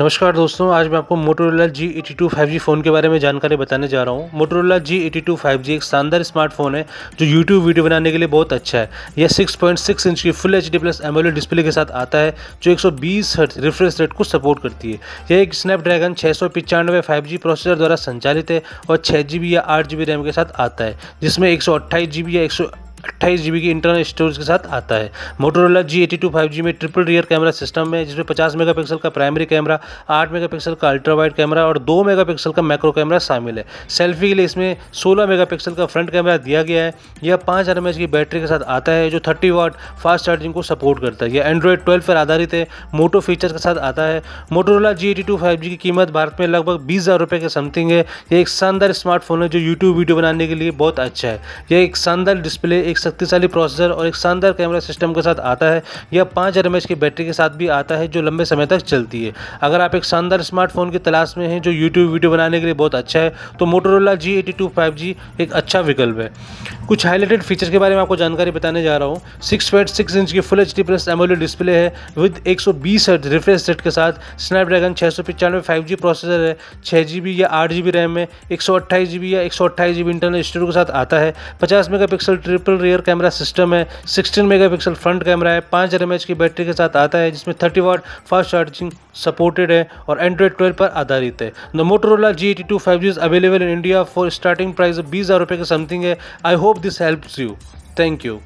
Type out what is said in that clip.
नमस्कार दोस्तों आज मैं आपको Motorola G eighty two five G phone के बारे में जानकारी बताने जा रहा हूँ Motorola G eighty two five G एक शानदार स्मार्टफोन है जो यूट्यूब वीडियो बनाने के लिए बहुत अच्छा है यह सिक्स पॉइंट सिक्स इंच की full H D plus AMOLED display के साथ आता है जो एक सौ बीस हट रिफ्रेश रेट को सपोर्ट करती है यह एक स्नैपड्रैगन छः सौ पचानवे फाइव जी प्रोसेसर द्वारा संचालित है और छः जी बी या आठ जी बी रैम के साथ आता है जिसमें एक सौ अट्ठाईस जी बी या एक सौ अट्ठाईस जी की इंटरनल स्टोरेज के साथ आता है Motorola G eighty two five G में ट्रिपल रियर कैमरा सिस्टम है जिसमें पचास मेगापिक्सल का प्राइमरी कैमरा आठ मेगापिक्सल का अल्ट्रा वाइड कैमरा और दो मेगापिक्सल का मैक्रो कैमरा शामिल है सेल्फी के लिए इसमें सोलह मेगापिक्सल का फ्रंट कैमरा दिया गया है यह पाँच आर की बैटरी के साथ आता है जो थर्टी वाट फास्ट चार्जिंग को सपोर्ट करता है यह एंड्रॉयड ट्वेल्व पर आधारित है मोटो फीचर के साथ आता है Motorola G eighty two five G की कीमत भारत में लगभग बीस हज़ार रुपये के समथिंग है यह एक शानदार स्मार्टफोन है जो यूट्यूब वीडियो बनाने के लिए बहुत अच्छा है यह एक शानदार डिस्प्ले एक शक्तिशाली प्रोसेसर और एक शानदार कैमरा सिस्टम के साथ आता है यह पाँच हज़ार की बैटरी के साथ भी आता है जो लंबे समय तक चलती है अगर आप एक शानदार स्मार्टफोन की तलाश में हैं जो यूट्यूब वीडियो बनाने के लिए बहुत अच्छा है तो Motorola G eighty two five G एक अच्छा विकल्प है कुछ हाईलाइटेड फीचर्स के बारे में आपको जानकारी बताने जा रहा हूँ सिक्स पॉइंट सिक्स इंच की full H D plus AMOLED display है विद एक सौ बीस रिफ्रेश सेट के साथ स्नैपड्रैगन छः सौ पचानवे फाइव जी प्रोसेसर है छः जी बी या आठ जी बी रैम में एक सौ अट्ठाईस जी बी या एक सौ अट्ठाईस जी बी इंटरनल स्टोरेज के साथ आता है पचास megapixel triple rear camera system है सिक्सटीन मेगापिक्सल फ्रंट कैमरा है पाँच हज़ार की बैटरी के साथ आता है जिसमें thirty watt fast charging supported है और एंड्रॉयड ट्वेल्व पर आधारित है the Motorola G eighty two five G is available in India for starting price बीस हज़ार रुपये के समथिंग है I hope this helps you thank you